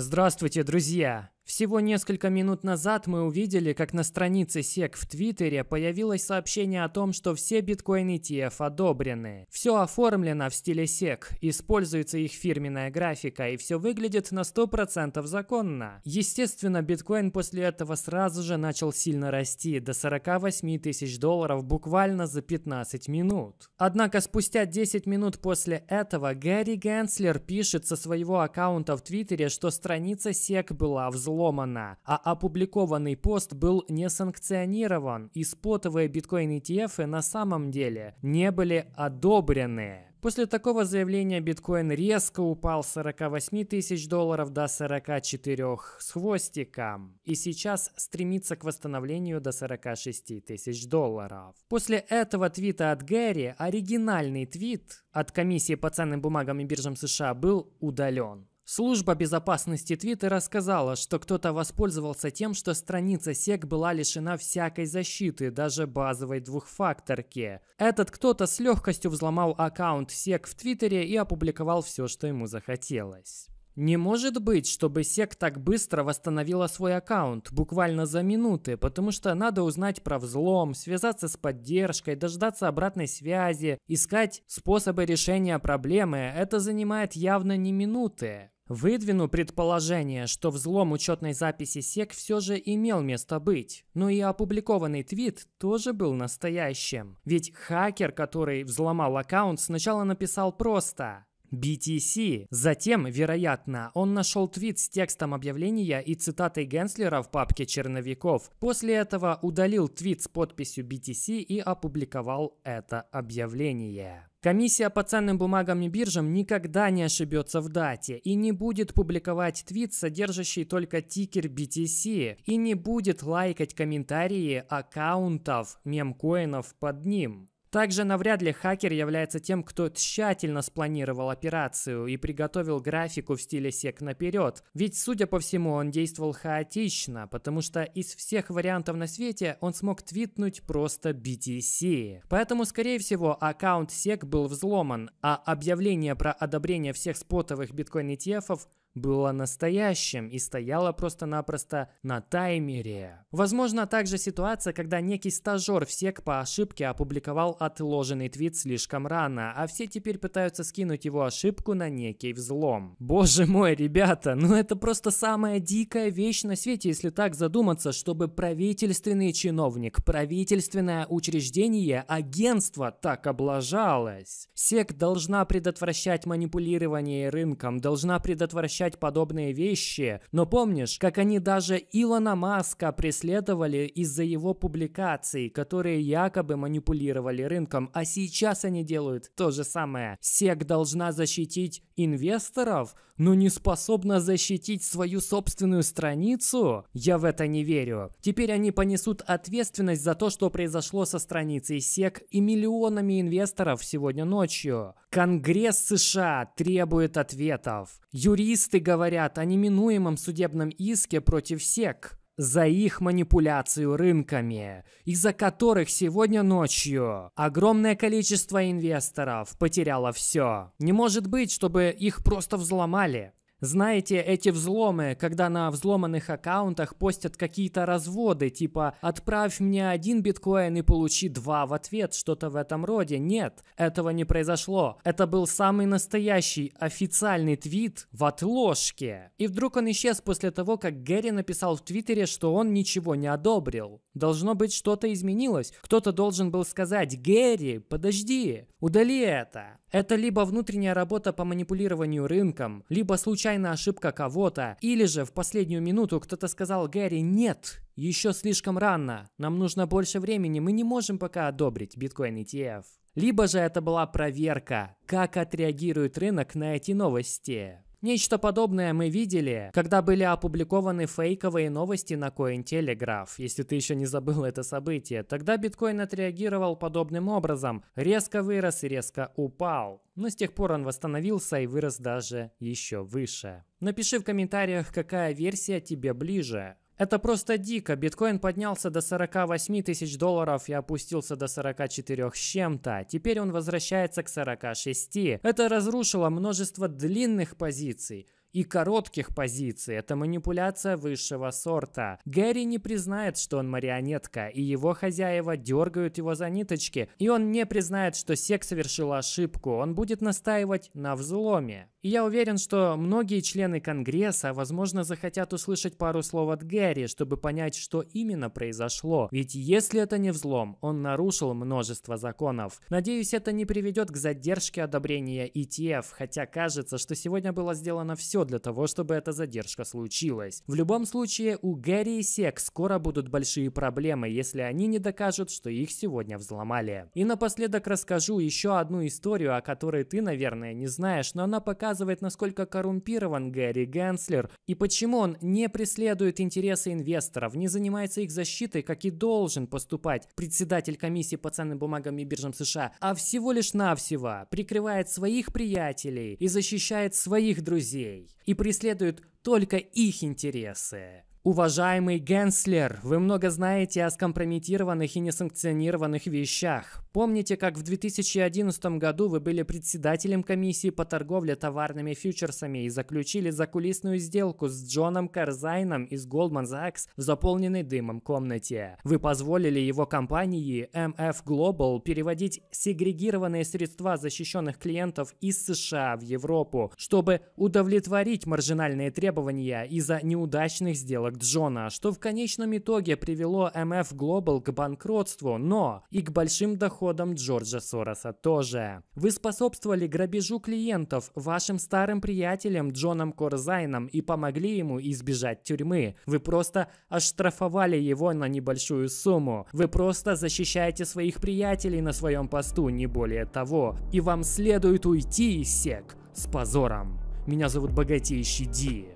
Здравствуйте, друзья! Всего несколько минут назад мы увидели, как на странице SEC в Твиттере появилось сообщение о том, что все биткоины ETF одобрены. Все оформлено в стиле SEC, используется их фирменная графика и все выглядит на 100% законно. Естественно, биткоин после этого сразу же начал сильно расти до 48 тысяч долларов буквально за 15 минут. Однако спустя 10 минут после этого Гэри Генслер пишет со своего аккаунта в Твиттере, что страница SEC была взломана сломана, а опубликованный пост был не санкционирован и спотовые биткоин ETF на самом деле не были одобрены. После такого заявления биткоин резко упал с 48 тысяч долларов до 44 с хвостиком и сейчас стремится к восстановлению до 46 тысяч долларов. После этого твита от Гэри оригинальный твит от комиссии по ценным бумагам и биржам США был удален. Служба безопасности Твиттера сказала, что кто-то воспользовался тем, что страница SEC была лишена всякой защиты, даже базовой двухфакторки. Этот кто-то с легкостью взломал аккаунт SEC в Твиттере и опубликовал все, что ему захотелось. Не может быть, чтобы SEC так быстро восстановила свой аккаунт, буквально за минуты, потому что надо узнать про взлом, связаться с поддержкой, дождаться обратной связи, искать способы решения проблемы. Это занимает явно не минуты. Выдвину предположение, что взлом учетной записи СЕК все же имел место быть, но и опубликованный твит тоже был настоящим. Ведь хакер, который взломал аккаунт, сначала написал просто BTC. Затем, вероятно, он нашел твит с текстом объявления и цитатой Генслера в папке черновиков. После этого удалил твит с подписью BTC и опубликовал это объявление. Комиссия по ценным бумагам и биржам никогда не ошибется в дате и не будет публиковать твит, содержащий только тикер BTC, и не будет лайкать комментарии аккаунтов мемкоинов под ним. Также навряд ли хакер является тем, кто тщательно спланировал операцию и приготовил графику в стиле сек наперед, ведь, судя по всему, он действовал хаотично, потому что из всех вариантов на свете он смог твитнуть просто BTC. Поэтому, скорее всего, аккаунт сек был взломан, а объявление про одобрение всех спотовых биткоин-ETF было настоящим и стояло просто-напросто на таймере. Возможно, также ситуация, когда некий стажер в СЕК по ошибке опубликовал отложенный твит слишком рано, а все теперь пытаются скинуть его ошибку на некий взлом. Боже мой, ребята, ну это просто самая дикая вещь на свете, если так задуматься, чтобы правительственный чиновник, правительственное учреждение, агентство так облажалось. СЕК должна предотвращать манипулирование рынком, должна предотвращать замечать подобные вещи. Но помнишь, как они даже Илона Маска преследовали из-за его публикаций, которые якобы манипулировали рынком, а сейчас они делают то же самое. СЕК должна защитить инвесторов, но не способна защитить свою собственную страницу? Я в это не верю. Теперь они понесут ответственность за то, что произошло со страницей Сек и миллионами инвесторов сегодня ночью. Конгресс США требует ответов. Юристы говорят о неминуемом судебном иске против СЕК за их манипуляцию рынками, из-за которых сегодня ночью огромное количество инвесторов потеряло все. Не может быть, чтобы их просто взломали. Знаете, эти взломы, когда на взломанных аккаунтах постят какие-то разводы, типа «отправь мне один биткоин и получи два в ответ», что-то в этом роде. Нет, этого не произошло. Это был самый настоящий официальный твит в отложке. И вдруг он исчез после того, как Гэри написал в Твиттере, что он ничего не одобрил. Должно быть, что-то изменилось. Кто-то должен был сказать «Гэри, подожди, удали это». Это либо внутренняя работа по манипулированию рынком, либо случайно случайная ошибка кого-то. Или же в последнюю минуту кто-то сказал Гэри «нет». Еще слишком рано, нам нужно больше времени, мы не можем пока одобрить биткоин ETF. Либо же это была проверка, как отреагирует рынок на эти новости. Нечто подобное мы видели, когда были опубликованы фейковые новости на Cointelegraph. Если ты еще не забыл это событие, тогда биткоин отреагировал подобным образом. Резко вырос и резко упал. Но с тех пор он восстановился и вырос даже еще выше. Напиши в комментариях, какая версия тебе ближе. Это просто дико. Биткоин поднялся до 48 тысяч долларов и опустился до 44 с чем-то. Теперь он возвращается к 46. Это разрушило множество длинных позиций и коротких позиций. Это манипуляция высшего сорта. Гэри не признает, что он марионетка, и его хозяева дергают его за ниточки, и он не признает, что Сек совершил ошибку. Он будет настаивать на взломе. И я уверен, что многие члены Конгресса, возможно, захотят услышать пару слов от Гэри, чтобы понять, что именно произошло. Ведь если это не взлом, он нарушил множество законов. Надеюсь, это не приведет к задержке одобрения ETF, хотя кажется, что сегодня было сделано все для того, чтобы эта задержка случилась. В любом случае, у Гэри и Сек скоро будут большие проблемы, если они не докажут, что их сегодня взломали. И напоследок расскажу еще одну историю, о которой ты, наверное, не знаешь, но она показывает, насколько коррумпирован Гэри Генслер и почему он не преследует интересы инвесторов, не занимается их защитой, как и должен поступать председатель комиссии по ценным бумагам и биржам США, а всего лишь навсего прикрывает своих приятелей и защищает своих друзей людей и преследуют только их интересы. Уважаемый Генслер, вы много знаете о скомпрометированных и несанкционированных вещах. Помните, как в 2011 году вы были председателем комиссии по торговле товарными фьючерсами и заключили закулисную сделку с Джоном Карзайном из Goldman Sachs в заполненной дымом комнате? Вы позволили его компании MF Global переводить сегрегированные средства защищенных клиентов из США в Европу, чтобы удовлетворить маржинальные требования из-за неудачных сделок Джона, что в конечном итоге привело MF Global к банкротству, но и к большим доходам уходом Джорджа Сороса тоже. Вы способствовали грабежу клиентов вашим старым приятелям Джоном Корзайном и помогли ему избежать тюрьмы. Вы просто оштрафовали его на небольшую сумму. Вы просто защищаете своих приятелей на своем посту, не более того. И вам следует уйти из сек с позором. Меня зовут Богатейший Ди.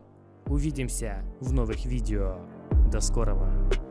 Увидимся в новых видео. До скорого.